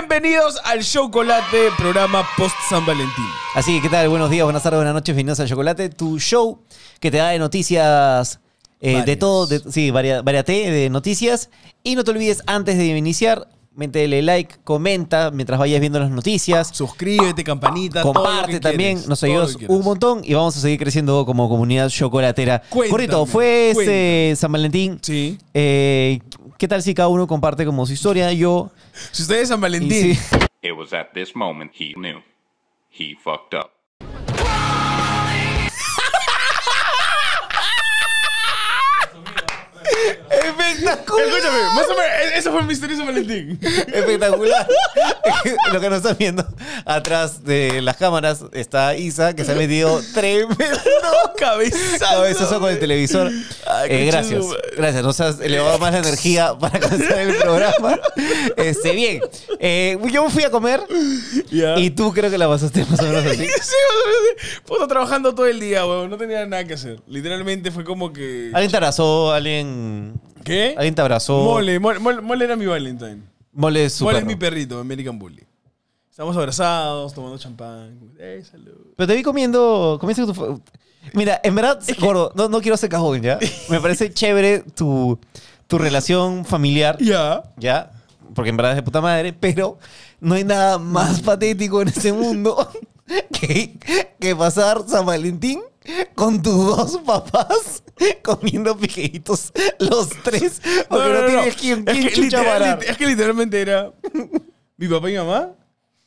Bienvenidos al Chocolate, programa post San Valentín. Así que, ¿qué tal? Buenos días, buenas tardes, buenas noches, bienvenidos al Chocolate, tu show que te da de noticias eh, de todo, de- sí, variate de noticias. Y no te olvides, antes de iniciar, le like, comenta mientras vayas viendo las noticias. Suscríbete, campanita, comparte también, nos ayudas un montón y vamos a seguir creciendo como comunidad chocolatera. Cuéntame, fue este San Valentín. Sí. Eh, ¿Qué tal si cada uno comparte como su historia? Yo. Si ustedes es San Valentín. Espectacular. Escúchame, más o menos, e-, eso fue misterioso Valentín. Espectacular. Lo que nos están viendo atrás de las cámaras está Isa, que se ha metido tremendo cabezazo. eso con el televisor. Eh, gracias. Gracias. Nos has elevado más la energía para comenzar el programa. Este, bien. yo eh, yo fui a comer y tú creo que la pasaste más o menos así. sí, Puto trabajando todo el día, weón. No tenía nada que hacer. Literalmente fue como que. Alguien arrasó? alguien ¿Qué? Alguien te abrazó. Mole, mole, mole, era mi Valentine. Mole es su Mole es mi perrito, American Bully. Estamos abrazados, tomando champán. Eh, salud. Pero te vi comiendo. Mira, en verdad, gordo, no, no quiero hacer cajón, ¿ya? Me parece chévere tu, relación familiar. Ya. ¿Ya? Porque en verdad es de puta madre, pero no hay nada más patético en este mundo que pasar San Valentín con tus dos papás comiendo fijeitos los tres. Porque no, tienes quien, es, que es que literalmente era mi papá y mamá,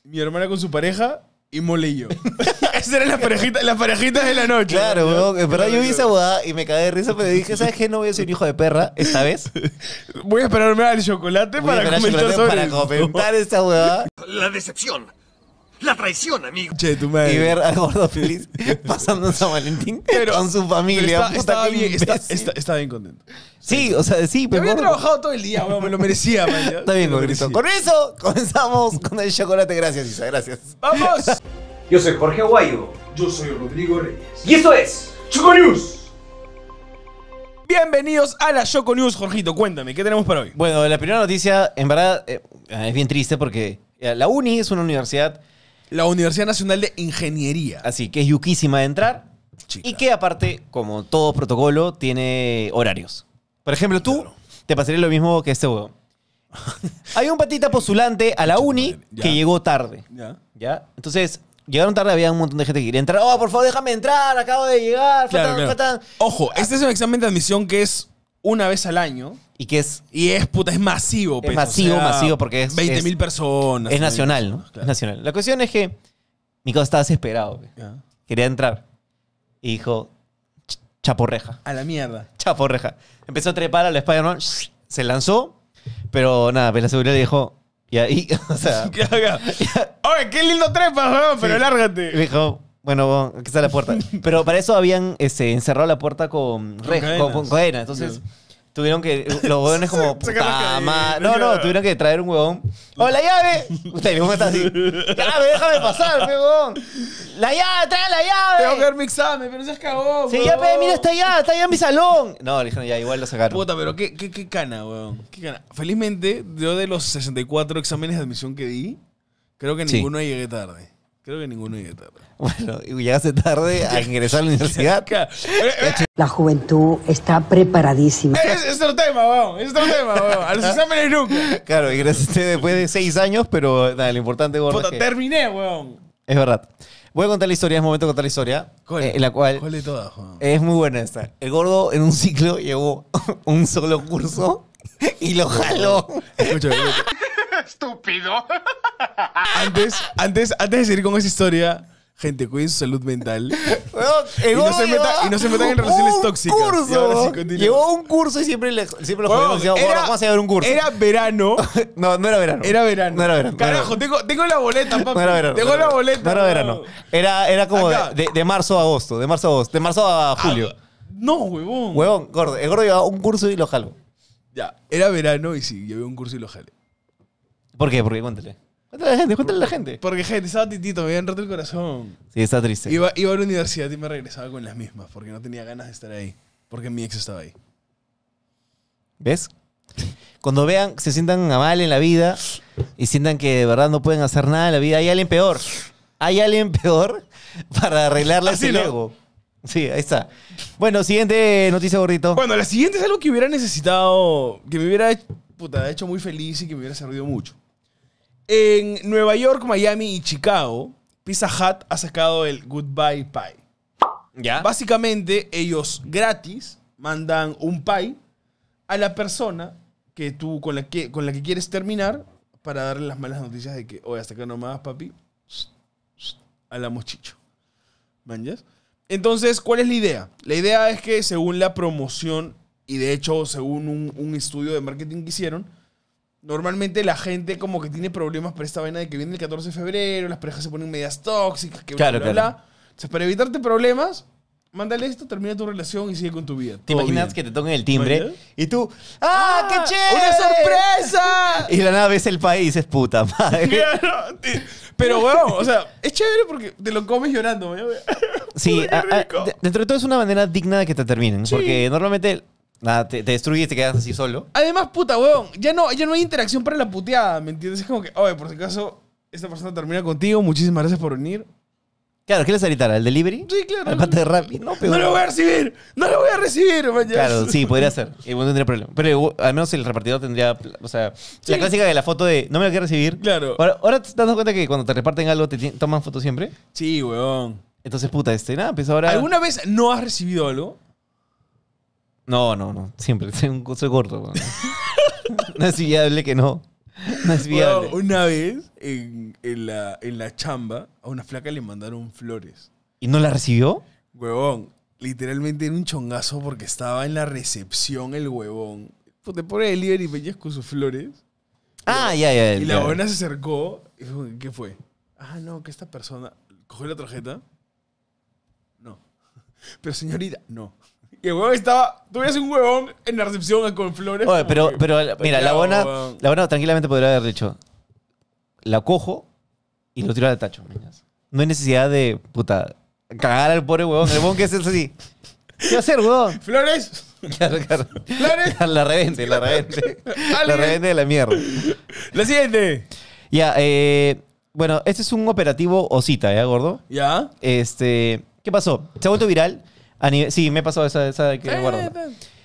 mi hermana con su pareja y mole yo. Esas eran las parejitas, las parejitas de la noche. Claro, weón. yo vi esa boda y me cagué de risa, pero dije, ¿sabes qué? No voy a ser hijo de perra esta vez. Voy a esperarme al chocolate para comentar Para comentar esta boda. La decepción la traición, amigo. Che, tu madre. Y ver a Gordo feliz pasando San Valentín con su familia. está, estaba, bien, bien contento. Sí, o sea, sí, pero. Había trabajado todo el día, bueno, me lo merecía, man, Está bien, con Con eso comenzamos con el chocolate. Gracias, Isa, gracias. ¡Vamos! Yo soy Jorge Aguayo. Yo soy Rodrigo Reyes. Y esto es Choco News. Bienvenidos a la Choco News, Jorgito. Cuéntame, ¿qué tenemos para hoy? Bueno, la primera noticia, en verdad, eh, es bien triste porque eh, la UNI es una universidad la Universidad Nacional de Ingeniería. Así que es yuquísima de entrar. Y que aparte, como todo protocolo, tiene horarios. Por ejemplo, tú te pasaría lo mismo que este huevo. Hay un patita postulante a la uni que llegó tarde. Ya. Entonces, llegaron tarde, había un montón de gente que quería entrar. Oh, por favor, déjame entrar, acabo de llegar. Ojo, este es un examen de admisión que es una vez al año. Y que es. Y es puta, es masivo. Es pues, masivo, masivo, porque es. 20 mil personas. Es nacional, ¿no? Es nacional. La cuestión es que mi cosa estaba desesperado. Quería entrar. Y dijo, chaporreja. A la mierda. Chaporreja. Empezó a trepar al Spider-Man, se lanzó, pero nada, pues la seguridad dijo, y ahí, o sea... ¿Qué qué lindo trepa pero lárgate! dijo, bueno, aquí está la puerta. Pero para eso habían este, encerrado la puerta con, re, con, cadena. Entonces tuvieron que. Eh, los huevones como. Puta No, no, tuvieron que traer un huevón. ¡Oh, la llave! Usted mismo está así. ¡Llave, déjame pasar, huevón! ¡La llave, trae la llave! Tengo que ver mi examen, pero se cagón. Sí, ya, mira, está allá, está allá en mi salón. No, le dijeron, ya, igual lo sacaron. Puta, pero qué, qué, qué cana, huevón. Qué cana. Felizmente, yo de los 64 exámenes de admisión que di, creo que ninguno llegué tarde. Creo que ninguno llega tarde. Bueno, y llegaste tarde a ingresar a la universidad. Eh, eh. la juventud está preparadísima. Es, es otro tema, vamos. Es otro tema, weón! A los ah. exámenes nunca. Claro, ingresaste después de seis años, pero nada, lo importante, gordo. Puta, es terminé, weón. Es verdad. Voy a contar la historia, es momento de contar la historia. ¿Cuál? Eh, la cual Es muy buena esta. El gordo en un ciclo llevó un solo curso y lo jaló. Escucha, escucha estúpido. Antes, antes, antes de seguir con esa historia, gente, cuiden su salud mental. y, no se metan, y no se metan en relaciones tóxicas. llevó un curso y siempre, siempre lo fue era- ¿Cómo a llevar un curso? Era verano. No, no era verano. Era verano. Carajo, tengo, tengo la boleta, papi. No era verano. Tengo no era la boleta. No era verano. Era, como de, de- marzo a agosto. De marzo a agosto. De marzo a ah, julio. No, huevón. Huevón, gordo. El gordo llevaba un curso y lo jaló. Ya, era verano y sí, llevé un curso y lo jalé. ¿Por qué? Porque cuéntale. Cuéntale a la gente, cuéntale a la gente. Porque, gente, estaba titito, me había roto el corazón. Sí, estaba triste. Iba, a la universidad y me regresaba con las mismas, porque no tenía ganas de estar ahí. Porque mi ex estaba ahí. ¿Ves? Cuando vean, se sientan a mal en la vida y sientan que de verdad no pueden hacer nada en la vida, hay alguien peor. Hay alguien peor para arreglarla Así no. ego. Sí, ahí está. Bueno, siguiente noticia, gordito. Bueno, la siguiente es algo que hubiera necesitado, que me hubiera puta, hecho muy feliz y que me hubiera servido mucho. En Nueva York, Miami y Chicago, Pizza Hut ha sacado el Goodbye Pie. ¿Ya? Básicamente, ellos gratis mandan un pie a la persona que tú, con la que, con la que quieres terminar para darle las malas noticias de que, oye, hasta acá nomás, papi, a la mochicho. ¿entiendes? Entonces, ¿cuál es la idea? La idea es que según la promoción y de hecho según un, un estudio de marketing que hicieron, Normalmente la gente como que tiene problemas para esta vaina de que viene el 14 de febrero, las parejas se ponen medias tóxicas, que bla, bla, para evitarte problemas, mándale esto, termina tu relación y sigue con tu vida. ¿Te imaginas que te toquen el timbre y tú, ¡ah, ¡Ah! qué chévere! ¡Una sorpresa! Y la nada ves el país Es puta madre. Pero, bueno, o sea, es chévere porque te lo comes llorando, Sí, dentro de todo es una manera digna de que te terminen. Porque normalmente Nada, te, destruyes y te quedas así solo. Además, puta, weón, ya no, ya no hay interacción para la puteada, ¿me entiendes? Es como que, oye, por si acaso, esta persona termina contigo, muchísimas gracias por venir. Claro, ¿qué les haría ¿Al delivery? Sí, claro. de No, ¡No lo voy a recibir! ¡No lo voy a recibir! claro, sí, podría ser. Y no tendría problema. Pero al menos el repartidor tendría... O sea, la clásica de la foto de no me lo quiero recibir. Claro. Ahora, te das cuenta que cuando te reparten algo te toman foto siempre. Sí, weón. Entonces, puta, este, nada, pues ahora... ¿Alguna vez no has recibido algo? No, no, no. Siempre. Soy un soy corto, weón. no es viable que no. No es viable. una vez en, la, chamba, a una flaca le mandaron flores. ¿Y no la recibió? Huevón, literalmente era un chongazo porque estaba en la recepción el huevón. Te pone líder y peñas con sus flores. Ah, ya, ya. Y la buena se acercó y dijo, ¿qué fue? Ah, no, que esta persona cogió la tarjeta. No. Pero señorita, no. Y el huevón estaba. Tuvieras un huevón en la recepción con flores. pero, pero mira, la buena, la buena tranquilamente podría haber dicho: la cojo y lo tiro al tacho. No hay necesidad de, puta, cagar al pobre huevón. El huevón que es así. ¿Qué hacer, huevón? Flores. Claro, claro. ¿Flores? La revente, la revente. la revente de la mierda. La siguiente. Ya, eh. Bueno, este es un operativo Osita, ¿ya, gordo? Ya. Este. ¿Qué pasó? Se ha vuelto viral sí, me he pasado esa, de que guardo.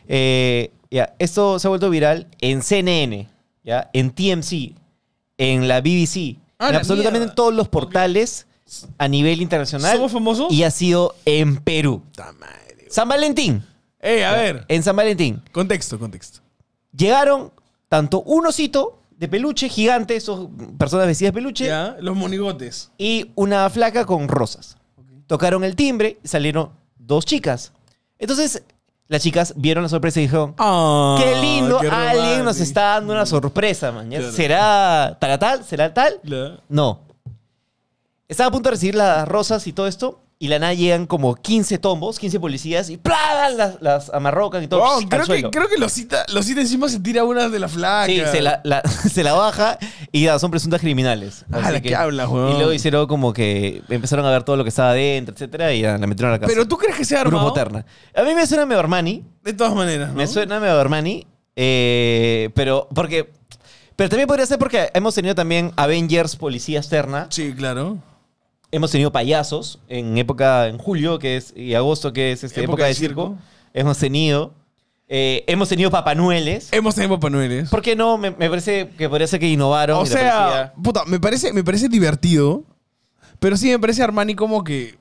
Eh, esto se ha vuelto viral en CNN, ¿ya? en TMC, en la BBC, ah, en absolutamente todos los portales a nivel internacional. ¿Somos famosos? Y ha sido en Perú. San Valentín. Eh, a ver. En San Valentín. Contexto, contexto. Llegaron tanto un osito de peluche gigante, esos personas vestidas de peluche. los monigotes. Y una flaca con rosas. Tocaron el timbre, salieron dos chicas. Entonces, las chicas vieron la sorpresa y dijeron, qué ah, lindo, alguien nos está dando una sorpresa, mañana ¿Será tal, tal? ¿Será tal? No. Estaba a punto de recibir las rosas y todo esto y la nada llegan como 15 tombos, 15 policías y ¡pladan! Las, amarrocan y todo. creo, que, los cita, encima se tira una de la flaca. Sí, se la, baja y son presuntas criminales. ah, la que, habla, weón. Y luego hicieron como que empezaron a ver todo lo que estaba adentro, etcétera, y la metieron a la casa. Pero tú crees que sea armado. Grupo Terna. A mí me suena medio Armani. De todas maneras. ¿no? Me suena medio Armani. Eh, pero, porque. Pero también podría ser porque hemos tenido también Avengers Policía Externa. Sí, claro hemos tenido payasos en época, en julio que es, y agosto, que es este, época, de circo. Hemos tenido. Eh, hemos tenido papanueles. Hemos tenido papanueles. ¿Por qué no? Me, parece que podría que innovaron. O sea, puta, me parece, me parece divertido. Pero sí me parece Armani como que.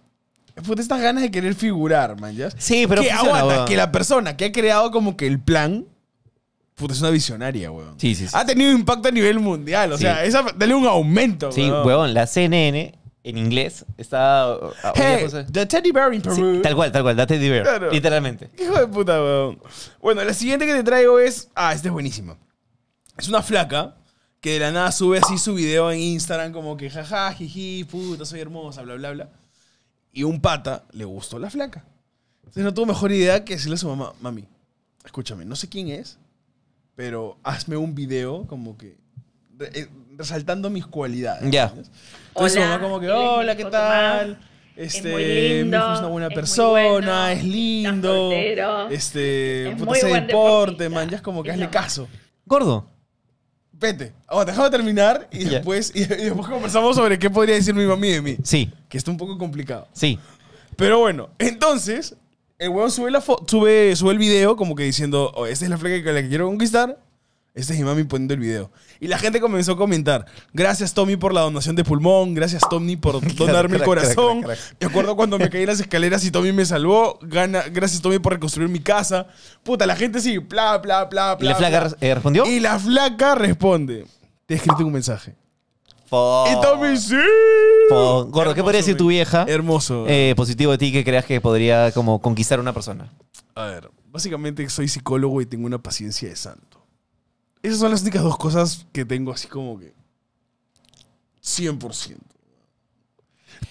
Puta, estas ganas de querer figurar, man. Sí, pero. Que aguanta, que la persona que ha creado como que el plan. Puta, es una visionaria, weón. Sí, sí, Ha tenido impacto a nivel mundial. O sea, dale un aumento, Sí, weón. La CNN en inglés está. Ah, hey, the teddy bear in Peru. tal cual, tal cual, the teddy bear. Literalmente. hijo de puta, weón. Bueno, la siguiente que te traigo es. Ah, esta es buenísima. Es una flaca que de la nada sube así su video en Instagram, como que jaja, jiji, puta, soy hermosa, bla, bla, bla. Y un pata le gustó la flaca. Entonces no tuvo mejor idea que decirle a su mamá, mami, escúchame, no sé quién es, pero hazme un video como que eh, resaltando mis cualidades. Ya. Entonces mamá como que, eh, hola, ¿qué tal? Este, mi hijo es una buena persona, es lindo, este, es puta, hace deporte, man, ya es como que hazle caso. Gordo. Vete, oh, déjame terminar y después, y, después conversamos sobre qué podría decir mi mami de mí. Sí. Que está un poco complicado. Sí. Pero bueno, entonces, el weón sube, el video como que diciendo, oh, esta es la fleca que la que quiero conquistar, este es mi mami poniendo el video. Y la gente comenzó a comentar. Gracias, Tommy, por la donación de pulmón. Gracias, Tommy, por donarme el corazón. Me acuerdo cuando me caí en las escaleras y Tommy me salvó. gracias, Tommy, por reconstruir mi casa. Puta, la gente sí. Bla, bla, bla, ¿Y la flaca eh, respondió? Y la flaca responde. Te he escrito un mensaje. Y Tommy sí. Gordo, ¿qué podría decir tu vieja? Hermoso. Eh, positivo de ti que creas que podría como conquistar a una persona. A ver, básicamente soy psicólogo y tengo una paciencia de santo. Esas son las únicas dos cosas que tengo así como que 100%.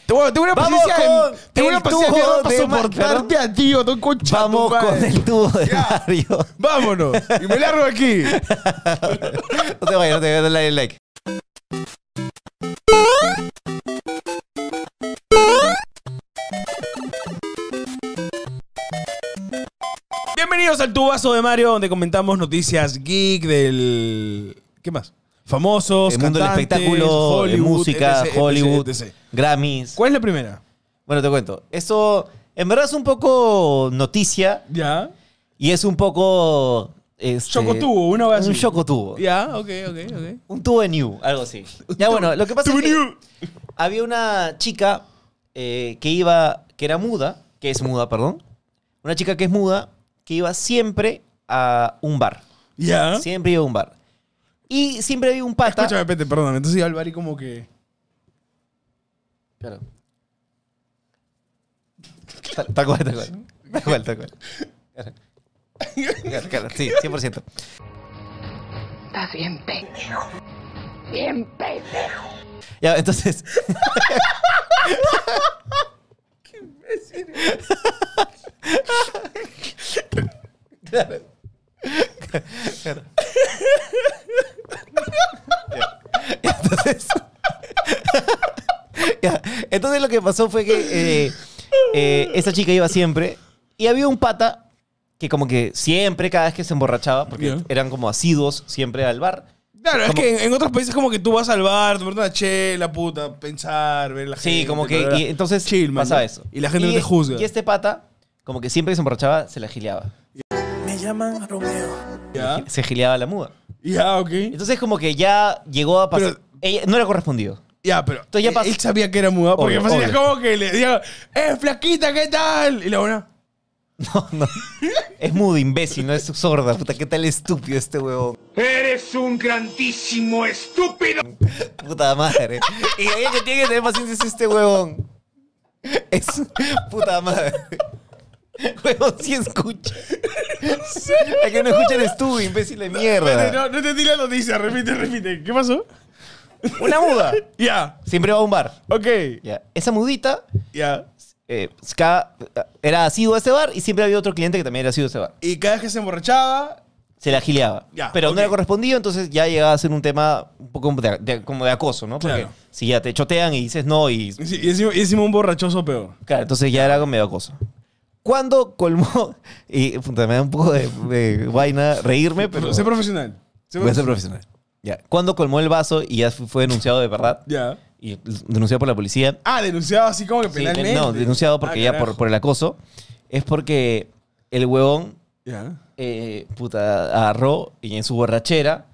Tengo, tengo una paciencia tengo una paciencia de soportarte a ti, o tengo Vamos con el tubo de Vámonos. Y me largo aquí. No te vayas, no te vayas, dale like. Bienvenidos al Tubazo de Mario, donde comentamos noticias geek del... ¿Qué más? Famosos, El mundo del espectáculo, música, Hollywood, Grammys. ¿Cuál es la primera? Bueno, te cuento. Eso... en verdad es un poco noticia. Ya. Y es un poco... Este, chocotubo, una vez. Un chocotubo. Ya, ok, ok, ok. Un tubo de new, algo así. Ya bueno, lo que pasa es que new. había una chica eh, que iba, que era muda, que es muda, perdón. Una chica que es muda que iba siempre a un bar. Ya. Siempre iba a un bar. Y siempre había un pata. Escúchame, Pete, perdóname. Entonces iba al bar y como que. Claro. Está igual, cual, tal cual. Tal cual, tal Claro. Claro, claro, sí, 100%. Estás bien pendejo. Bien pendejo. Ya, entonces. Entonces. lo que pasó fue que eh, eh, esa chica iba siempre y había un pata que como que siempre, cada vez que se emborrachaba, porque eran como asiduos siempre al bar, Claro, es que en, otros países como que tú vas al bar, tomar una chela, puta, pensar, ver la gente. Sí, como que y entonces pasa eso. Y la gente no te juzga. Y este pata, como que siempre que se emborrachaba, se la gileaba. Me llaman Romeo. Se gileaba la muda. Ya, ok. Entonces como que ya llegó a pasar... ella, no era correspondido. Ya, pero Entonces ya e pasó. él sabía que era muda, porque obvio, como que le digo, ¡eh, flaquita, qué tal! Y la buena... No, no. Es mudo, imbécil, no es sorda. Puta, qué tal estúpido este huevón. Eres un grandísimo estúpido. Puta madre. Y el que tiene que tener paciencia es este huevón. Es puta madre. Huevón, sí escucha. Hay que no escucha eres imbécil de mierda. No, no, te di la noticia, repite, repite. ¿Qué pasó? Una muda. Ya. Siempre va a bombar. bar. Ok. Ya. Esa mudita. Ya. Eh, pues, eh, era ha a ese bar y siempre había otro cliente que también era sido ese bar. Y cada vez que se emborrachaba, se la agileaba. pero no era correspondido, entonces ya llegaba a ser un tema un poco como de acoso, ¿no? Porque si ya te chotean y dices no y... Y, y, un borrachoso peor. Claro, entonces ya era como medio acoso. ¿Cuándo colmó? Y me da un poco de, vaina reírme, pero... Sé profesional. voy a ser profesional. Ya. ¿Cuándo colmó el vaso y ya fue denunciado de verdad? Ya y denunciado por la policía. Ah, denunciado así como que no, denunciado porque ah, ya por, el acoso. Es porque el huevón eh, puta, agarró y en su borrachera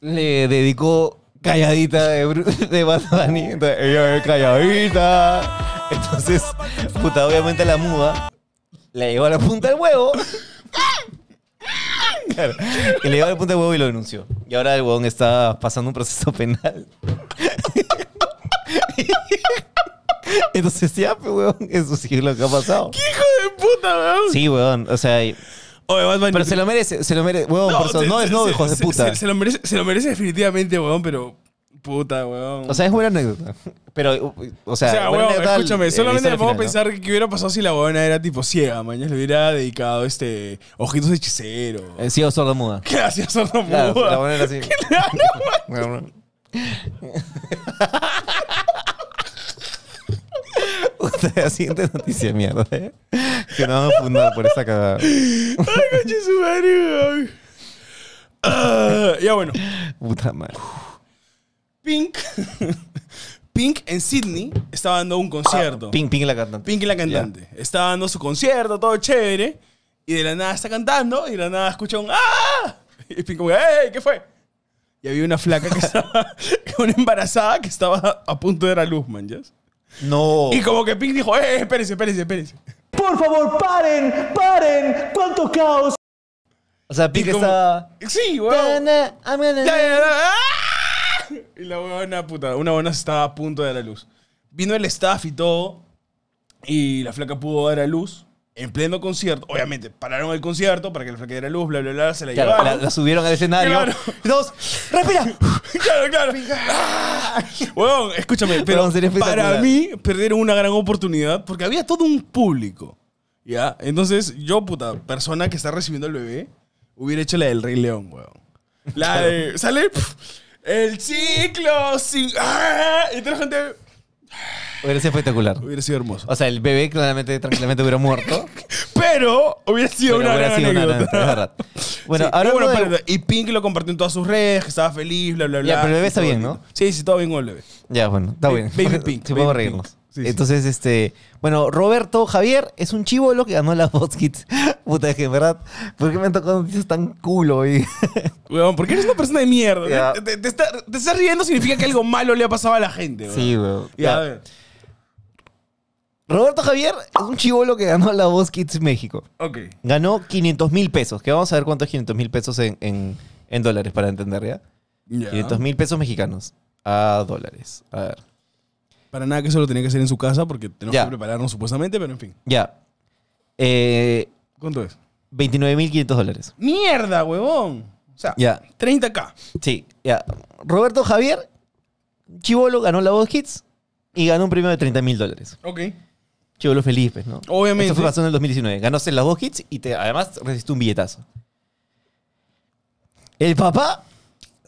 le dedicó calladita de, ella es calladita. Entonces, puta, obviamente la muda le llegó a la punta del huevo. y le llegó a la punta del huevo y lo denunció. Y ahora el huevón está pasando un proceso penal. Entonces, ya, pues, weón, eso sí es lo que ha pasado. ¡Qué hijo de puta, weón! Sí, weón, o sea. Pero se lo merece, se lo merece. Weón, por eso, no es no, hijo de puta. Se, lo merece, se lo merece definitivamente, weón, pero. Puta, weón. O sea, es buena anécdota. Pero, o sea, weón, escúchame, eh, solamente me pensar que hubiera pasado si la weona era tipo ciega, mañana le hubiera dedicado este ojitos de hechicero. El eh, ciego sordo mudo. muda. Gracias, sordo Claro, la weona era así. weón la siguiente noticia, mierda. ¿eh? Que no vamos a fundar por esa cagada. Ay, coche su madre, ah, Ya bueno. Puta madre. Pink. Pink en Sydney estaba dando un concierto. Ah, Pink, Pink la cantante. Pink la cantante. Estaba dando su concierto, todo chévere. Y de la nada está cantando y de la nada escucha un ¡Ah! Y Pink como, ¡Ey! ¿Qué fue? Y había una flaca que estaba, una embarazada que estaba a punto de dar a luz, man, ¿sí? No. Y como que Pink dijo, eh, eh, espérense, espérense, espérense. Por favor, paren, paren, cuánto caos. O sea, Pink estaba está... Sí, weón. Y la huevona, puta, una huevona estaba a punto de dar a luz. Vino el staff y todo, y la flaca pudo dar a luz en pleno concierto, obviamente pararon el concierto para que le diera luz, bla, bla, bla, se la Claro, llevaron. la, subieron al escenario. Claro. Dos, respira. claro, claro. Ah, Weón, escúchame, pero para mí perdieron una gran oportunidad porque había todo un público. ¿Ya? Entonces, yo, puta, persona que está recibiendo el bebé, hubiera hecho la del Rey León, weón. La de. Sale. el ciclo sin. ¡Ah! Y toda la gente. Hubiera sido espectacular. Hubiera sido hermoso. O sea, el bebé claramente, tranquilamente hubiera muerto. Pero hubiera sido una hubiera gran sido anécdota. Una, Bueno, ahora pero, y Pink lo compartió en todas sus redes, que estaba feliz, bla, bla, bla. Ya, pero el bebé está bien, ¿no? Sí, sí, todo bien con el bebé. Ya, bueno, está bien. Baby Pink. Se podemos reírnos. Entonces, este. Bueno, Roberto Javier es un chivo lo que ganó la Vox Kids. Puta, es que verdad, ¿por qué me han tocado noticias tan culo hoy? Weón, porque eres una persona de mierda. Te, estás riendo significa que algo malo le ha pasado a la gente, Sí, weón. Ya, yeah. Roberto Javier es un chivolo que ganó la Voz Kids México. Ok. Ganó 500 mil pesos, que vamos a ver cuántos 500 mil pesos en, dólares para entender, ¿ya? 500 mil pesos mexicanos a dólares. A ver. Para nada que eso lo tenía que hacer en su casa porque tenemos que prepararnos supuestamente, pero en fin. Ya. ¿Cuánto Eh, ¿Cuánto es? 29.500 dólares. ¡Mierda, huevón! O sea, 30k. Sí, ya. Roberto Javier, chivolo, ganó la Voz Kids y ganó un premio de 30 mil dólares. Ok. Chivolo Felipe, pues, ¿no? Obviamente. Eso fue pasando en el 2019. Ganaste las dos hits y te, además resistió un billetazo. El papá,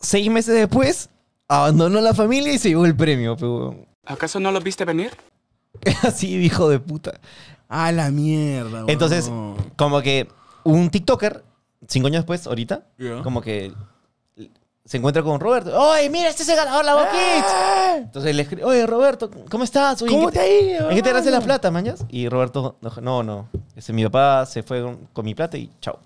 seis meses después, abandonó la familia y se llevó el premio. Pues, ¿Acaso no lo viste venir? Así, hijo de puta. A la mierda, Entonces, como que un TikToker, cinco años después, ahorita, como que se encuentra con Roberto. ¡Oye, mira, este es el ganador la boquita. ¡Eh! Entonces le escribe, oye, Roberto, ¿cómo estás? ¿Cómo te ha ido? ¿En qué te ganaste la plata, mañas? Y Roberto, no, no, ese, mi papá se fue con, mi plata y chao.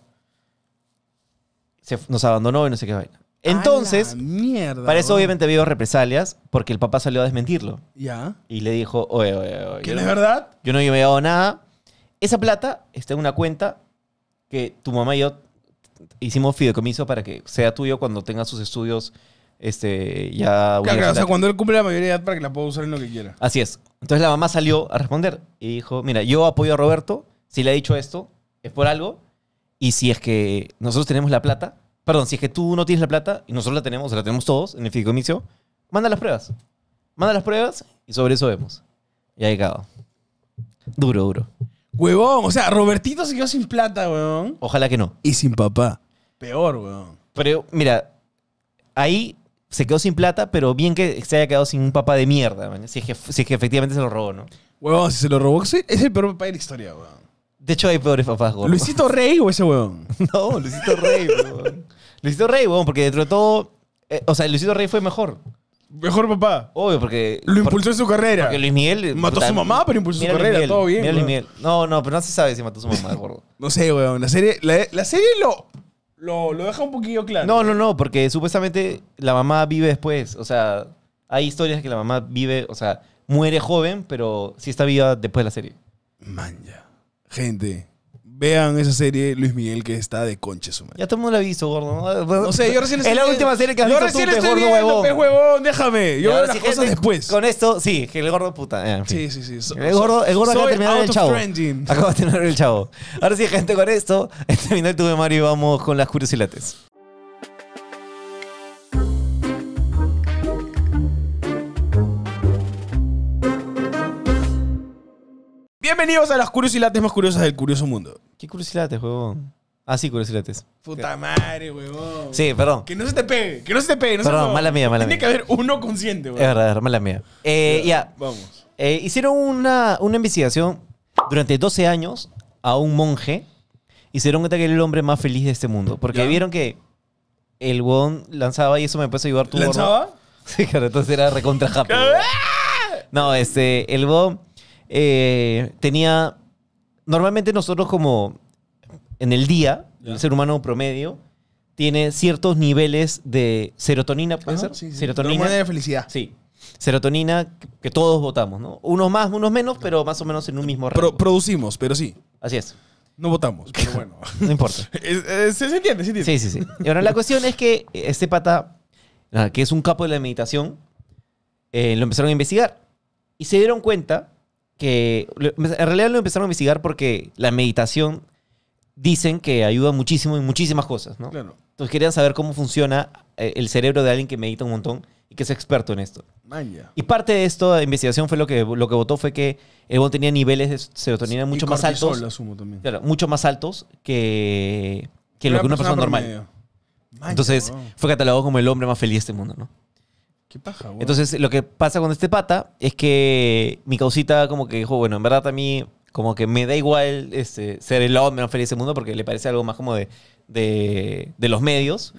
nos abandonó y no sé qué vaina. Entonces, mierda, para eso obviamente habido represalias, porque el papá salió a desmentirlo. Ya. Y le dijo, oye, oye, oye. ¿Que es verdad? Yo no he dado nada. Esa plata está en una cuenta que tu mamá y yo hicimos fideicomiso para que sea tuyo cuando tenga sus estudios este, ya... o sea, cuando él cumple la mayoría de edad para que la pueda usar en lo que quiera. Así es. Entonces la mamá salió a responder y dijo, mira, yo apoyo a Roberto, si le ha dicho esto, es por algo, y si es que nosotros tenemos la plata, perdón, si es que tú no tienes la plata y nosotros la tenemos, la tenemos todos en el fideicomiso, manda las pruebas. Manda las pruebas y sobre eso vemos. Y ahí acaba. Duro, duro. Huevón, o sea, Robertito se quedó sin plata, huevón. Ojalá que no. Y sin papá. Peor, huevón. Pero, mira, ahí se quedó sin plata, pero bien que se haya quedado sin un papá de mierda, Si, es que, si es que efectivamente se lo robó, ¿no? Huevón, si se lo robó, es el peor papá de la historia, huevón. De hecho, hay peores papás, huevón. ¿Luisito Rey o ese huevón? No, Luisito Rey, huevón. Luisito Rey, huevón, porque dentro de todo, eh, o sea, Luisito Rey fue mejor. Mejor papá. Obvio, porque. Lo impulsó en su carrera. Porque Luis Miguel. Mató a su mamá, pero impulsó su carrera. Todo bien. Mira Luis Miguel. No, no, pero no se sabe si mató a su mamá, gordo. No sé, weón. La serie, la, serie lo, lo, lo deja un poquillo claro. No, no, no, porque supuestamente la mamá vive después. O sea, hay historias que la mamá vive, o sea, muere joven, pero sí está viva después de la serie. Manja. Gente, Vean esa serie Luis Miguel que está de conche su madre. Ya todo el mundo la ha visto, gordo. No sé, yo recién Es la última serie que has yo visto recién tú, estoy gordo viendo, huevón. Pe, huevón, déjame. Yo veo las cosas después. Con esto, sí, que el gordo puta. Eh, sí, sí, sí. El gordo, el gordo acaba de terminar el chavo. trending. de terminar el chavo. Ahora sí, gente, con esto, terminó este el tuve Mario y vamos con las curiosidades. Bienvenidos a las curiosidades más curiosas del curioso mundo. ¿Qué curiosidades, huevón? Ah, sí, curiosidades. Puta madre, huevón. Sí, perdón. Que no se te pegue, que no se te pegue. No perdón, mala mía, mala mía. Tiene que haber uno consciente, huevón. Es verdad, es mala mía. Eh, ya. Vamos. Eh, hicieron una, una investigación durante 12 años a un monje y se dieron cuenta que era el hombre más feliz de este mundo. Porque vieron que el huevón lanzaba y eso me puede a ayudar tu ¿Lanzaba? Sí, claro, entonces era recontra happy, No, este, el huevón eh, tenía, normalmente nosotros como en el día, el ser humano promedio, tiene ciertos niveles de serotonina, ¿puede ser? Serotonina. de felicidad. Sí. Serotonina que todos votamos, ¿no? Unos más, unos menos, pero más o menos en un mismo rango. producimos, pero sí. Así es. No votamos, pero bueno. no importa. se, entiende, Sí, sí, sí. Y ahora la cuestión es que este pata, que es un capo de la meditación, eh, lo empezaron a investigar y se dieron cuenta que en realidad lo empezaron a investigar porque la meditación dicen que ayuda muchísimo en muchísimas cosas, ¿no? Entonces querían saber cómo funciona eh, el cerebro de alguien que medita un montón y que es experto en esto. Y parte de esta investigación fue lo que, lo que votó fue que Evo tenía niveles de serotonina mucho más altos. mucho más altos que, lo que una persona, normal. Entonces fue catalogado como el hombre más feliz de este mundo, ¿no? Qué paja, güey. Entonces, lo que pasa con este pata es que mi causita como que dijo, bueno, en verdad a mí como que me da igual este, ser el hombre más feliz del mundo porque le parece algo más como de, de, los medios.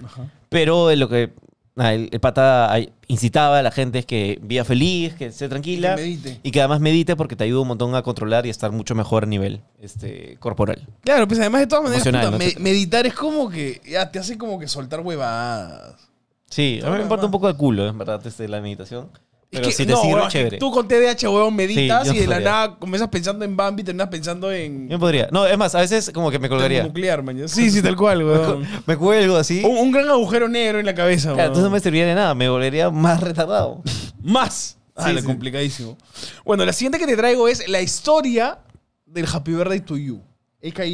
Pero lo que el, pata incitaba a la gente es que viva feliz, que esté tranquila. Y que, además medite porque te ayuda un montón a controlar y a estar mucho mejor a nivel este, corporal. Claro, pues además de todas maneras, meditar es como que te hace como que soltar huevadas. Sí, a mí me importa un poco el culo, en verdad, desde la meditación. Pero si te sirve, chévere. Tú con TDAH, weón, meditas y de la nada comienzas pensando en Bambi, terminas pensando en... Yo podría. No, es más, a veces como que me colgaría. Nuclear, man. Sí, sí, tal cual, weón. Me cuelgo así. un, gran agujero negro en la cabeza, Claro, weón. entonces no me serviría de nada, me volvería más retardado. Más. Ah, Sí, complicadísimo. Bueno, la siguiente que te traigo es la historia del Happy Birthday to You. AKA,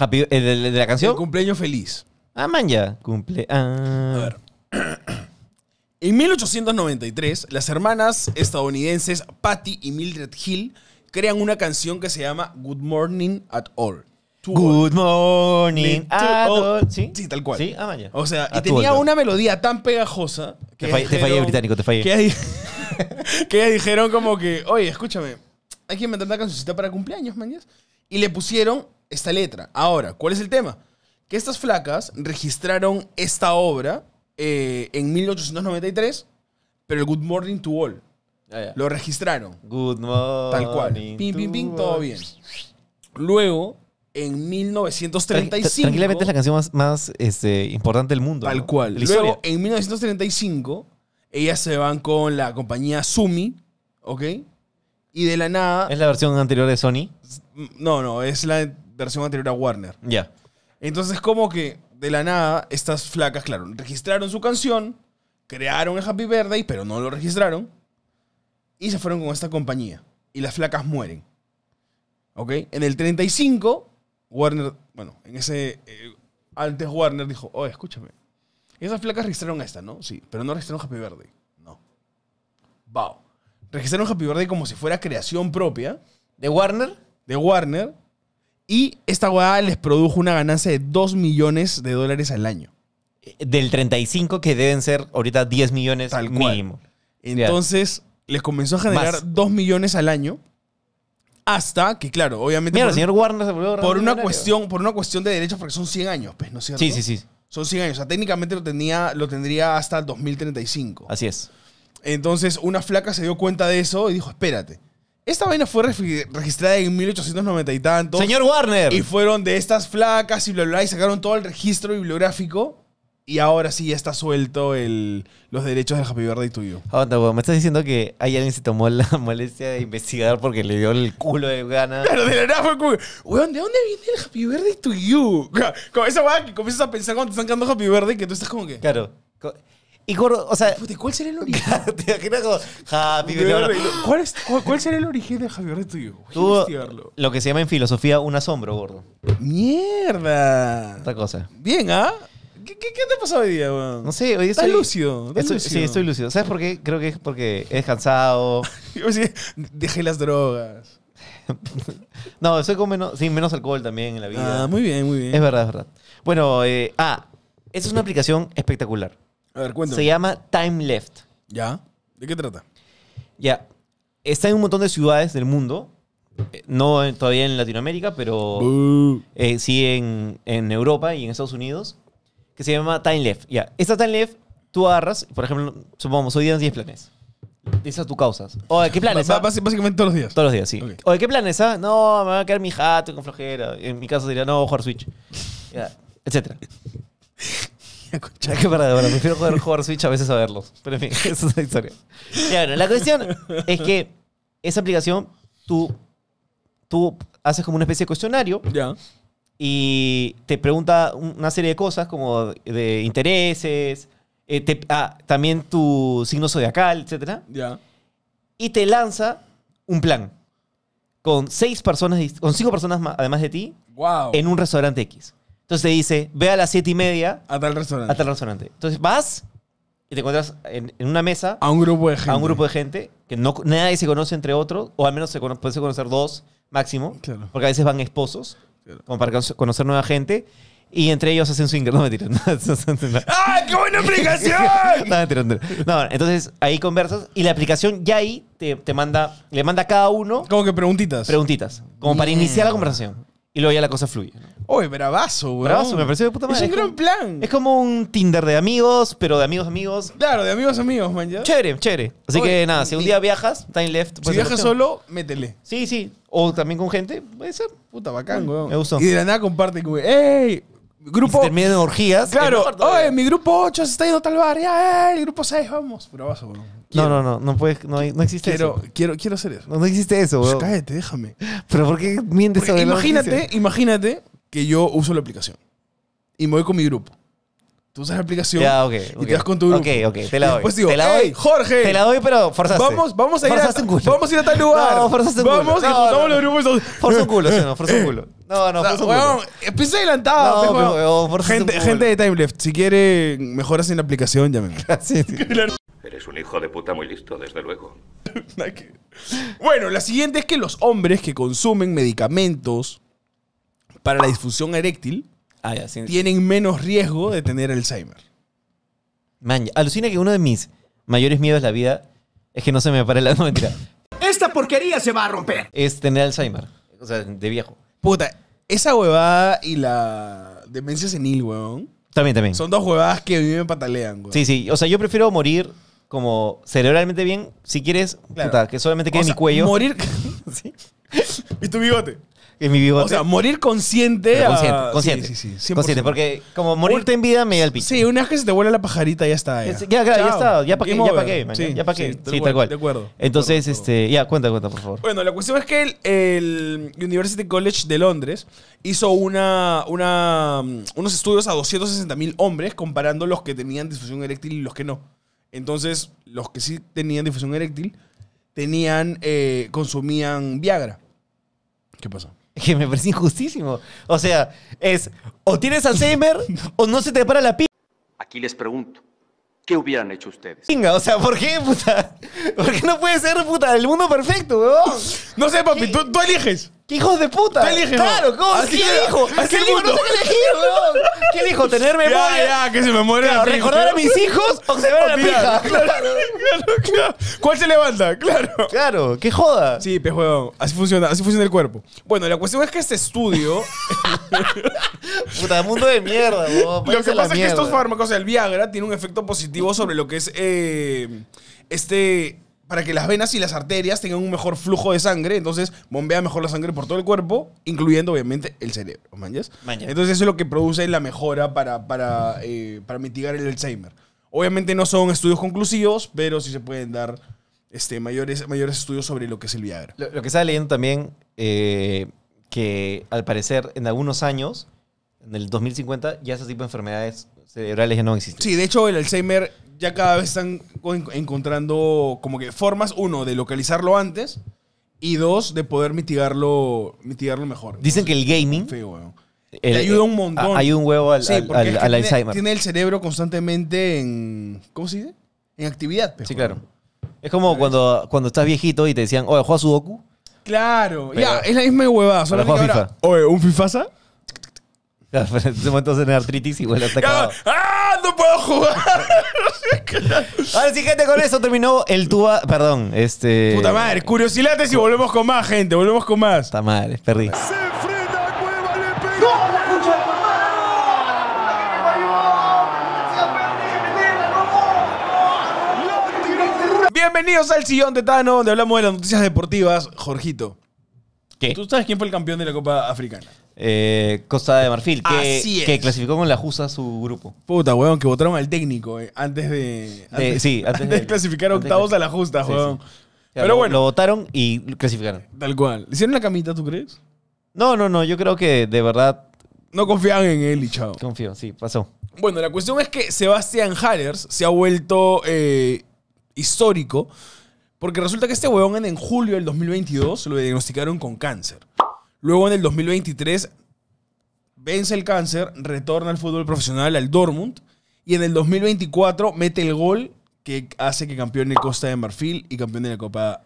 Happy, ¿el eh, de, la el canción? cumpleaños feliz. Aman ah, Cumple. A ver. En 1893, las hermanas estadounidenses Patty y Mildred Hill crean una canción que se llama Good Morning at All. Good morning at all. ¿Sí? tal cual. Sí, ah, O sea, y tenía una melodía tan pegajosa que. Te, fallé, británico, te fallé. Que, que dijeron como que, oye, escúchame, hay que inventar una cancioncita para cumpleaños, mañas. Y le pusieron esta letra. Ahora, ¿cuál es el tema? que estas flacas registraron esta obra eh, en 1893, pero el Good Morning to All. Lo registraron. Good morning. Tal cual. Pim, pim, pim, todo bien. Luego, en 1935. tranquilamente es la canción más, este, importante del mundo. Tal cual. Luego, en 1935, ellas se van con la compañía Sumi, ¿ok? Y de la nada. ¿Es la versión anterior de Sony? No, no, es la versión anterior a Warner. Ya. Entonces, como que de la nada, estas flacas, claro, registraron su canción, crearon el Happy Birthday, pero no lo registraron, y se fueron con esta compañía. Y las flacas mueren. ¿Ok? En el 35, Warner, bueno, en ese. Eh, antes Warner dijo: Oye, oh, escúchame. Esas flacas registraron esta, ¿no? Sí, pero no registraron Happy Verde No. Wow. Registraron Happy Verde como si fuera creación propia. ¿De Warner? De Warner y esta huevada les produjo una ganancia de 2 millones de dólares al año. Del 35 que deben ser ahorita 10 millones al mínimo. Entonces les comenzó a generar 2 millones al año. Hasta que, claro, obviamente. Mira, por, señor Warner por una cuestión Por una cuestión de derechos, porque son 100 años, pues, ¿no es cierto? Sí, sí, sí. Son 100 años. O sea, técnicamente lo, tenía, lo tendría hasta el 2035. Así es. Entonces, una flaca se dio cuenta de eso y dijo: Espérate, esta vaina fue registrada en 1890 y tanto, Señor Warner. Y fueron de estas flacas y bla, bla, y sacaron todo el registro bibliográfico. Y ahora sí ya está suelto el, los derechos del Happy y tuyo. Aguanta, ah, weón. Me estás diciendo que hay alguien se tomó la molestia de investigar porque le dio el culo de gana. Claro, de la nada fue como, weón, ¿de dónde viene el Happy Verde to you? Como esa weá que comienzas a pensar cuando te están cantando Happy y que tú estás como que. Claro. Y gordo, o sea. ¿Cuál será el origen? ¿Te imaginas como ¿Cuál, es, cuál, será el origen de Javier tuyo? Lo que se llama en filosofía un asombro, gordo. ¡Mierda! Otra cosa. Bien, ¿ah? ¿Qué, te ha pasado hoy día, weón? No sé, hoy estoy- lúcido. estoy- lúcido. Sí, estoy lúcido. ¿Sabes por qué? Creo que es porque he descansado. Yo dejé las drogas. No, estoy con menos, sí, menos alcohol también en la vida. Ah, muy bien, muy bien. Es verdad, es verdad. Bueno, eh, ah, esa es una aplicación espectacular. Se llama Time Left. ¿Ya? ¿De qué trata? Ya. Está en un montón de ciudades del mundo. Eh, no todavía en Latinoamérica, pero eh, sí en, Europa y en Estados Unidos. Que se llama Time Left. Ya. Esta Time Left, tú agarras, por ejemplo, supongamos, hoy tienes 10 planes. Dices tú causas. ¿O ¿qué planes? básicamente todos los días. Todos los días, sí. ¿O ¿qué planes? Ah, no, me va a quedar mi jato con flojera. En mi caso sería, no, jugar Switch. Ya, etcétera. Es que para, prefiero jugar, jugar Switch a veces a verlos. Pero en fin, esa es la historia. la cuestión es que esa aplicación, tú, tú haces como una especie de cuestionario. Ya. Y te pregunta una serie de cosas como de intereses, eh, ah, también tu signo zodiacal, etcétera Ya. y te lanza un plan con seis personas, con cinco personas además de ti, Wow. en un restaurante X. Entonces te dice, ve a las siete y media a tal restaurante. a tal restaurante. Entonces vas y te encuentras en, una mesa a un grupo de gente. a un grupo de gente que no, nadie se conoce entre otros, o al menos se puede conocer dos máximo, porque a veces van esposos, como para conocer nueva gente, y entre ellos hacen swing. No, me tiran. ¡Ah, qué buena aplicación! no, me No, entonces ahí conversas y la aplicación ya ahí te, manda, le manda a cada uno Como que preguntitas. preguntitas, como para iniciar la conversación. Y luego ya la cosa fluye. Oye, bravazo, güey. Bravazo, me pareció de puta madre. Es un gran plan. Es como un Tinder de amigos, pero de amigos amigos. Claro, de amigos amigos, man. Chévere, chévere. Así que nada, si un día viajas, time left. Si viajas solo, métele. Sí, sí. O también con gente, puede ser. Puta, bacán, güey. Me gustó. Y de nada comparte, güey. ¡Ey! Grupo. terminan orgías. Claro. Oye, mi grupo 8 se está yendo a tal bar. Ya, ey, grupo 6, vamos. Bravazo, weón. No, no, no, no no, no existe eso. quiero, quiero hacer eso. No, existe eso, güey. Pues cállate, déjame. Pero ¿por qué mientes sobre imagínate, imagínate que yo uso la aplicación. Y me voy con mi grupo. Tú usas la aplicación y te vas con tu grupo. Ok, ok, te la doy. te la doy. Jorge, Te la doy, pero forzaste. Vamos, vamos a ir a, culo. vamos a ir a tal lugar. No, forzaste un culo. Vamos y a los grupos. Forza un culo, sí, no, forza un culo. No, no, forza un culo. adelantado. gente, gente de timelift si quiere mejoras en la aplicación, ya Eres un hijo de puta muy listo, desde luego. bueno, la siguiente es que los hombres que consumen medicamentos para la difusión eréctil ah, tienen menos riesgo de tener Alzheimer. Man, alucina que uno de mis mayores miedos de la vida es que no se me pare la mentira. Esta porquería se va a romper. Es tener Alzheimer. O sea, de viejo. Puta, esa huevada y la demencia senil, weón También, también. Son dos huevadas que viven mí me patalean, Sí, sí. O sea, yo prefiero morir como cerebralmente bien. Si quieres, puta, que solamente quede mi cuello. Morir. ¿Sí? ¿Y tu bigote? mi O sea, morir consciente. consciente, consciente. porque como morirte en vida, me da el piso. Sí, una vez que se te vuela la pajarita, ya está. Ya, ya, ya está. Ya para qué, sí, ya para qué. Sí, tal, cual, De acuerdo. Entonces, este, ya, cuenta, cuenta, por favor. Bueno, la cuestión es que el, University College de Londres hizo una, una, unos estudios a 260 mil hombres comparando los que tenían difusión eréctil y los que no. Entonces, los que sí tenían difusión eréctil tenían, eh, consumían Viagra. ¿Qué pasó? que me parece injustísimo. O sea, es o tienes Alzheimer o no se te para la pi Aquí les pregunto, ¿qué hubieran hecho ustedes? Venga, o sea, ¿por qué, puta? ¿Por qué no puede ser, puta, el mundo perfecto, weón? No sé, papi, tú eliges. ¡Qué hijos de puta! elige? Claro, ¿cómo? ¿Qué quién ¿Qué hijo No sé qué elegir, weón. ¿Qué elijo? ¿Tener memoria? Ya, ya, que se me muere la ¿Recordar a mis hijos o se a la pija? Claro, claro, claro. ¿Cuál se levanta? Claro. Claro, qué joda. Sí, pues, Así funciona, así funciona el cuerpo. Bueno, la cuestión es que este estudio... puta, mundo de mierda, weón. Lo que pasa es que estos fármacos, el Viagra, tiene un efecto positivo sobre lo que es eh, este para que las venas y las arterias tengan un mejor flujo de sangre, entonces bombea mejor la sangre por todo el cuerpo, incluyendo obviamente el cerebro, ¿mañas? Entonces eso es lo que produce la mejora para, eh, para, mitigar el Alzheimer. Obviamente no son estudios conclusivos, pero sí se pueden dar este, mayores, mayores estudios sobre lo que es el Viagra. Lo, que estaba leyendo también, eh, que al parecer en algunos años, en el 2050, ya ese tipo de enfermedades cerebrales ya no existen. Sí, de hecho el Alzheimer ya cada vez están encontrando como que formas, uno, de localizarlo antes y dos, de poder mitigarlo, mitigarlo mejor. Dicen que el gaming... ayuda eh, un montón. Hay un huevo al, tiene, Alzheimer. Tiene el cerebro constantemente en. ¿Cómo se dice? En actividad. Pues, sí, claro. Es como cuando, cuando estás viejito y te decían, oye, juega Sudoku. Claro, ya, es la misma huevada. Solo ahora, Oye, ¿un Fifasa? Se montó en artritis y bueno, está acabado. ¡Ah! ¡Ah! ¡No puedo jugar! Ahora sí, gente, con eso terminó el tuba. Perdón, este. Puta madre, Curiosilates y volvemos con más, gente. Volvemos con más. Puta madre, perdí. Bienvenidos al sillón de Tano, donde hablamos de las noticias deportivas. Jorgito, ¿Qué? ¿tú sabes quién fue el campeón de la Copa Africana? Eh, Costa de Marfil, que, clasificó con la justa su grupo. Puta, weón, que votaron al técnico eh, antes de. sí, antes clasificar octavos a la justa, weón. Pero bueno. Lo votaron y clasificaron. Tal cual. hicieron la camita, tú crees? No, no, no, yo creo que de verdad No confiaban en él y chao. confío, sí, pasó. Bueno, la cuestión es que Sebastián Hallers se ha vuelto eh, histórico porque resulta que este huevón en, en julio del 2022 lo diagnosticaron con cáncer. Luego en el 2023 vence el cáncer, retorna al fútbol profesional, al Dortmund. Y en el 2024 mete el gol que hace que campeone Costa de Marfil y campeón de la Copa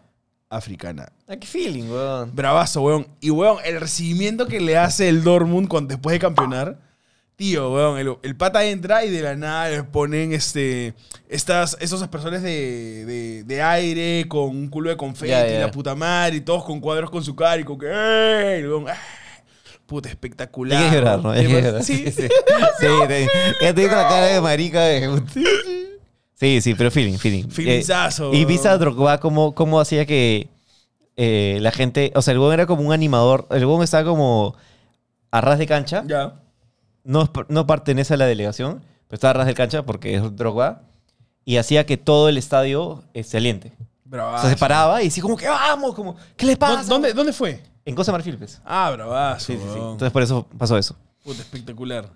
Africana. Ah, qué feeling, weón. Bravazo, weón. Y, weón, el recibimiento que le hace el Dortmund cuando, después de campeonar Tío, weón, el, el, pata entra y de la nada les ponen este, estas, esos personas de, de, de aire con un culo de confeti y la puta madre y todos con cuadros con su cara y con que... ¡Ey! Ah, puta, espectacular. que ¿no? Sí, sí. sí, te, la cara de marica. sí, sí, pero feeling, feeling. Eh, Filmizazo. y visa Drogba, ¿cómo, cómo hacía que eh, la gente... O sea, el weón era como un animador. El weón estaba como a ras de cancha. Ya no, pertenece a la delegación, pero estaba ras del cancha porque es droga y hacía que todo el estadio eh, se aliente. se paraba y decía como que vamos, como, ¿qué le pasa? ¿Dónde, fue? En Cosa Marfilpes. Ah, bravazo. Sí, Entonces por eso pasó eso. Puta, espectacular.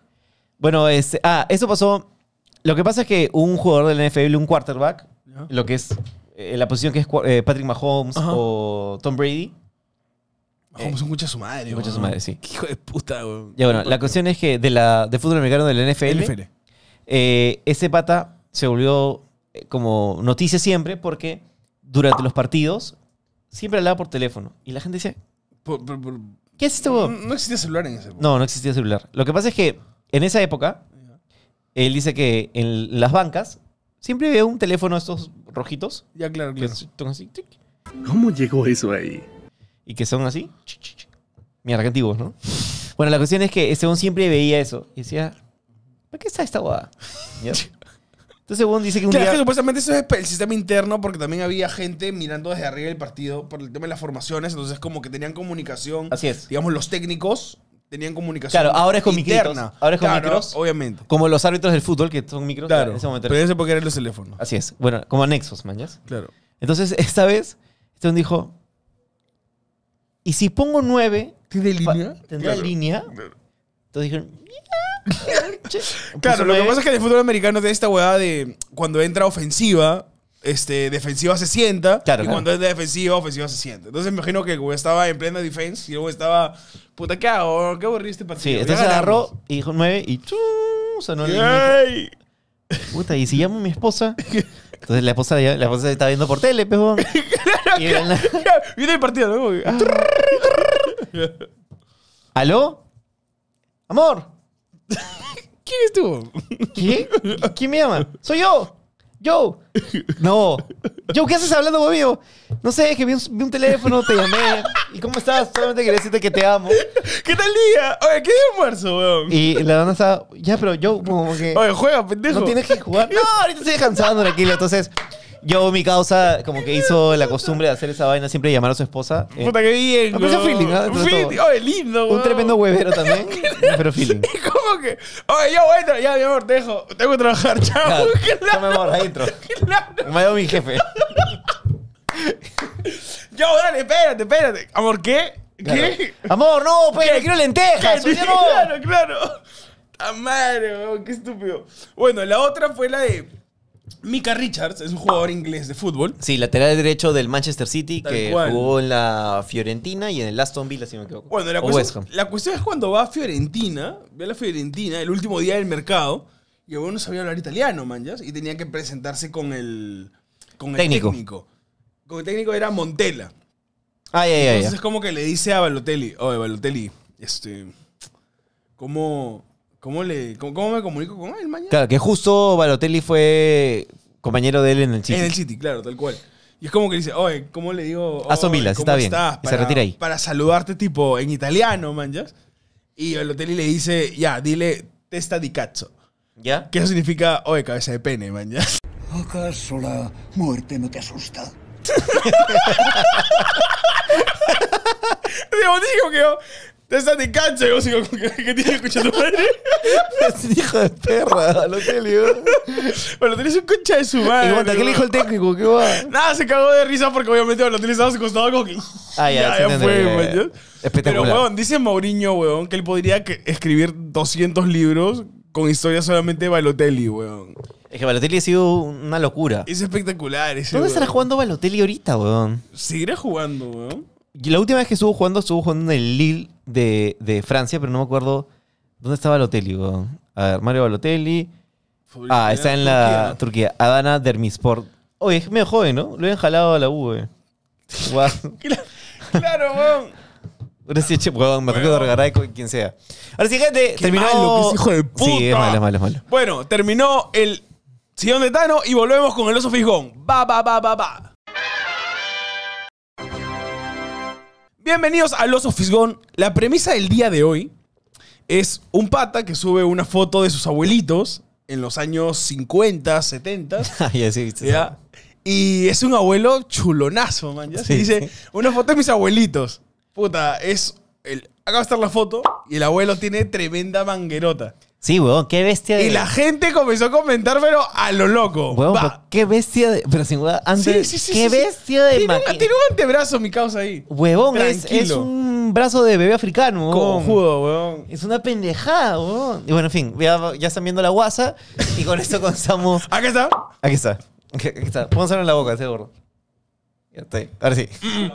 Bueno, este, ah, eso pasó. Lo que pasa es que un jugador del NFL, un quarterback, lo que es eh, la posición que es eh, Patrick Mahomes o Tom Brady, Oh, pues son muchas su madre, Muchas su madre, sí. Qué hijo de puta, güey. Ya bueno, la cuestión es que de la de fútbol americano del NFL, eh, ese pata se volvió eh, como noticia siempre porque durante los partidos siempre hablaba por teléfono y la gente dice ¿qué es esto? No existía celular en ese momento No, no existía celular. Lo que pasa es que en esa época, él dice que en las bancas siempre veo un teléfono estos rojitos. Ya, claro, claro. ¿Cómo llegó eso ahí? y que son así. Mierda, qué ¿no? Bueno, la cuestión es que hombre siempre veía eso y decía, ¿para qué está esta boda? Entonces, Bon dice que un claro, que supuestamente eso es el sistema interno porque también había gente mirando desde arriba del partido por el tema de las formaciones. Entonces, como que tenían comunicación. Así es. Digamos, los técnicos tenían comunicación Claro, ahora es con micros. Ahora es con claro, obviamente. Como los árbitros del fútbol, que son micros. Claro, en ese momento. pero eso porque eran los teléfonos. Así es. Bueno, como anexos, mañas. Claro. Entonces, esta vez, este dijo, y si pongo 9. ¿Tiene línea? Tendrá línea. Entonces dijeron, claro, lo que pasa es que en el fútbol americano de esta hueá de cuando entra ofensiva, este, defensiva se sienta. Claro, y cuando es defensiva, ofensiva se sienta. Entonces me imagino que estaba en plena defense y luego estaba, puta, ¿qué hago? ¿Qué aburrido este partido? Sí, entonces agarró y dijo 9 y chuu, sonó Puta, y si llamo a mi esposa. Entonces la esposa, la esposa está viendo por tele, pejón. y de Viene el partido, ¿no? Ah. ¿Aló? Amor, ¿Quién tú? ¿qué? ¿Quién me llama? Soy yo. Yo. No. Yo, ¿qué haces hablando conmigo? No sé, que vi un, teléfono, te llamé. ¿Y cómo estás? Solamente quería decirte que te amo. ¿Qué tal día? Oye, ¿qué día de almuerzo, weón? Y la dona estaba, ya, pero yo como que... Oye, juega, pendejo. No tienes que jugar. No, ahorita estoy descansando, tranquilo. Entonces, yo, mi causa, como que hizo la costumbre de hacer esa vaina, siempre llamar a su esposa. Eh, Puta, qué bien. Me parece feeling, ¿ah? ¿no? Feeling, lindo, Un tremendo huevero también, pero feeling. ¿Cómo que, oye, yo voy a ya, mi amor, te dejo, tengo que trabajar, chao. Claro, mi amor, adentro. Claro. Me dio mi jefe. yo, dale, espérate, espérate. Amor, ¿qué? ¿Qué? Amor, no, espérate, quiero lentejas. ¿Qué? Claro, claro. qué estúpido. Bueno, la otra fue la de Mika Richards es un jugador inglés de fútbol. Sí, lateral derecho del Manchester City que jugó en la Fiorentina y en el Aston Villa, si me equivoco. Bueno, la, cuestión, es cuando va a Fiorentina, ve a la Fiorentina el último día del mercado, y bueno, no sabía hablar italiano, manchas, y tenía que presentarse con el, con el técnico. Con el técnico era Montella. Ay, ah, ay, Entonces es como que le dice a Balotelli, oye, Balotelli, este, ¿cómo, ¿Cómo, me comunico con él mañana? Claro, que justo Balotelli fue compañero de él en el City. En el City, claro, tal cual. Y es como que dice, oye, ¿cómo le digo? A está bien. se retira ahí. Para saludarte, tipo, en italiano, manjas. Y Balotelli le dice, ya, dile testa di cazzo. ¿Ya? Que eso significa, oye, cabeza de pene, manjas. ¿Acaso la muerte no te asusta? Digo, digo que yo, te estás de cancha, y ¿qué tiene que escuchar tu madre? Es un hijo de perra, Balotelli, que Balotelli es Bueno, un concha de su madre. ¿qué le dijo el técnico? ¿Qué va? Nada, se cagó de risa porque obviamente Balotelli estaba a su costado Ah, ya, ya, fue, Espectacular. Pero, weón, dice Mourinho, weón, que él podría escribir 200 libros con historias solamente de Balotelli, weón. Es que Balotelli ha sido una locura. Es espectacular. Ese, ¿Dónde estará jugando Balotelli ahorita, weón? Seguirá jugando, weón. Y la última vez que estuvo jugando, estuvo jugando en el Lille de, de Francia, pero no me acuerdo dónde estaba Balotelli. weón? A ver, Mario Balotelli. Ah, está en la Turquía. Adana Dermisport Oye, es medio joven, ¿no? Lo habían jalado a la U, eh. Claro, weón. Ahora sí, che, weón, me recuerdo de con quien sea. Ahora sí, gente, terminó. el que hijo de puta. malo, es malo, es malo. Bueno, terminó el sillón de Tano y volvemos con el oso fijón. Va, va, va, va, va. Bienvenidos a Los Fisgón. La premisa del día de hoy es un pata que sube una foto de sus abuelitos en los años 50, 70. Ah, y es un abuelo chulonazo, man. ¿ya? Dice, una foto de mis abuelitos. Puta, es... El, acaba estar la foto y el abuelo tiene tremenda manguerota. Sí, weón, qué bestia. De... Y la gente comenzó a comentar, pero a lo loco. Weón, qué bestia de. Pero sin duda, antes. Sí, sí, sí, qué bestia de. Tiene un, antebrazo, mi causa ahí. Weón, es, un brazo de bebé africano, weón. Conjudo, Es una pendejada, weón. Y bueno, en fin, ya, están viendo la guasa. Y con esto comenzamos. Aquí está. Aquí está. Aquí está. Pónselo en la boca, ese gordo. Ya está ahí. Ahora sí. ¡Mmm!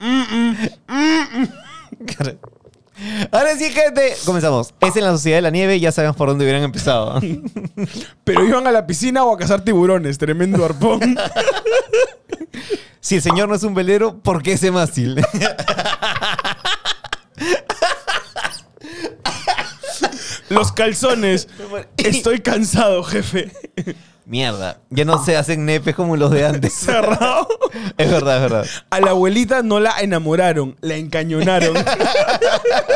¡Mmm! Mm, mm, mm, mm. Ahora sí, gente, comenzamos. Es en la Sociedad de la Nieve, ya sabemos por dónde hubieran empezado. Pero iban a la piscina o a cazar tiburones, tremendo arpón. si el señor no es un velero, ¿por qué ese mástil? Los calzones. Estoy cansado, jefe. Mierda, ya no se hacen nepes como los de antes. Cerrado. es verdad, es verdad. A la abuelita no la enamoraron, la encañonaron.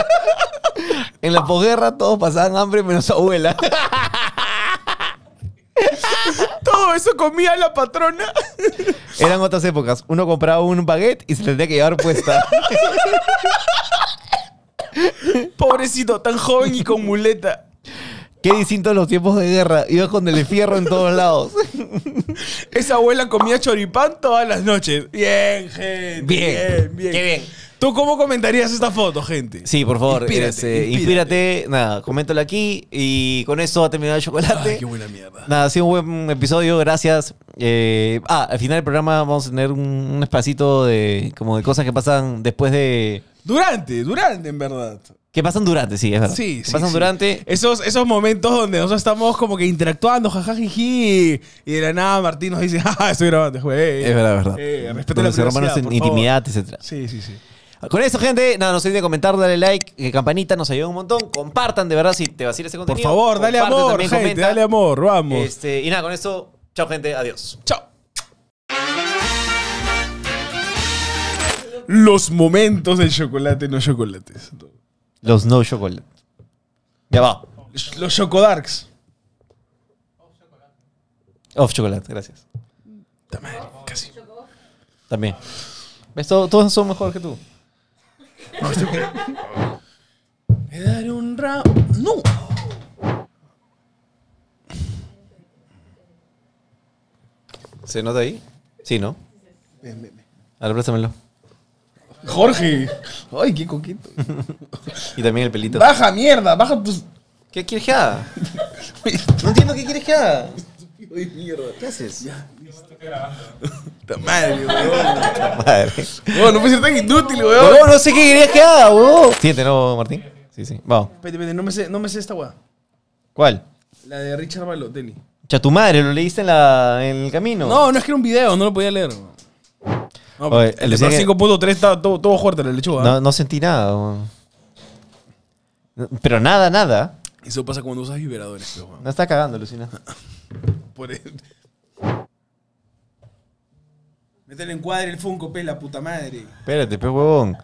en la posguerra todos pasaban hambre menos abuela. Todo eso comía la patrona. Eran otras épocas. Uno compraba un baguette y se tendría que llevar puesta. Pobrecito, tan joven y con muleta. Qué distinto los tiempos de guerra. Iba con el fierro en todos lados. Esa abuela comía choripán todas las noches. Bien, gente. Bien, bien. Qué bien. ¿Tú cómo comentarías esta foto, gente? Sí, por favor. Eh, inspírate. inspírate. Nada, coméntala aquí. Y con eso ha terminado el chocolate. Ay, qué buena mierda. Nada, ha sido un buen episodio. Gracias. Eh, ah, al final del programa vamos a tener un, un espacito de, como de cosas que pasan después de... Durante, durante, en verdad. Que pasan durante, sí, es verdad. Sí, que sí, pasan durante. Esos, esos momentos donde nosotros estamos como que interactuando, jajajiji, y de la nada Martín nos dice, ah, estoy grabando, güey. Es verdad, verdad. Eh, respeto los hermanos en intimidad, etc. Sí, sí, sí. Con eso, gente, nada, no se olviden de comentar, darle like, eh, campanita, nos ayuda un montón. Compartan, de verdad, si te va vacila ese contenido. Por favor, dale amor, gente, dale amor, vamos. Este, y nada, con eso, chao, gente, adiós. Chao. Los momentos del chocolate, no chocolates. Los no chocolate. Ya va. Los chocodarks. Off chocolate, gracias. También, casi. También. ¿Ves? Todos, son mejor que tú. Me daré un rap ¡No! ¿Se nota ahí? Sí, ¿no? Bien, bien, bien. A ver, préstamelo. Jorge. Ay, qué coquito. y también el pelito. Baja mierda, baja tus. ¿Qué quieres que haga? no entiendo qué quieres que haga. de mierda. ¿Qué haces? Ya. madre, weón. No, no puede tan inútil, weón. No, no sé qué querías que haga, weón. Siente, ¿no, Martín? Sí, sí. Vamos. Espérate, espérate, no me sé, no me sé esta weá. ¿Cuál? La de Richard Balotelli. Cha, tu madre, lo leíste en, la, en el camino. No, no es que era un video, no lo podía leer. Oye, el 5.3 está todo, fuerte el lechuga. No, ¿eh? no sentí nada. Pero nada, nada. Eso pasa cuando usas vibradores. No está cagando, Lucina. Por el... Métele encuadre el Funko, pe, la puta madre. Espérate, pe, huevón.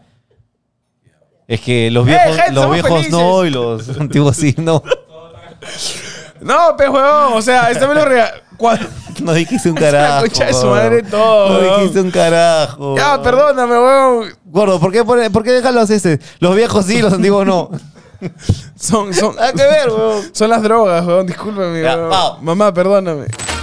Es que los eh, viejos, los viejos no y los antiguos sí, no. no, pe, huevón. O sea, este me lo regaló. no dijiste un carajo. No su madre todo. No dijiste un carajo. Ya, perdóname, weón. Gordo, ¿por qué, por, qué ese? Los viejos sí, los antiguos no. son, son. ver, Son las drogas, weón. Discúlpame, weón. Mamá, perdóname.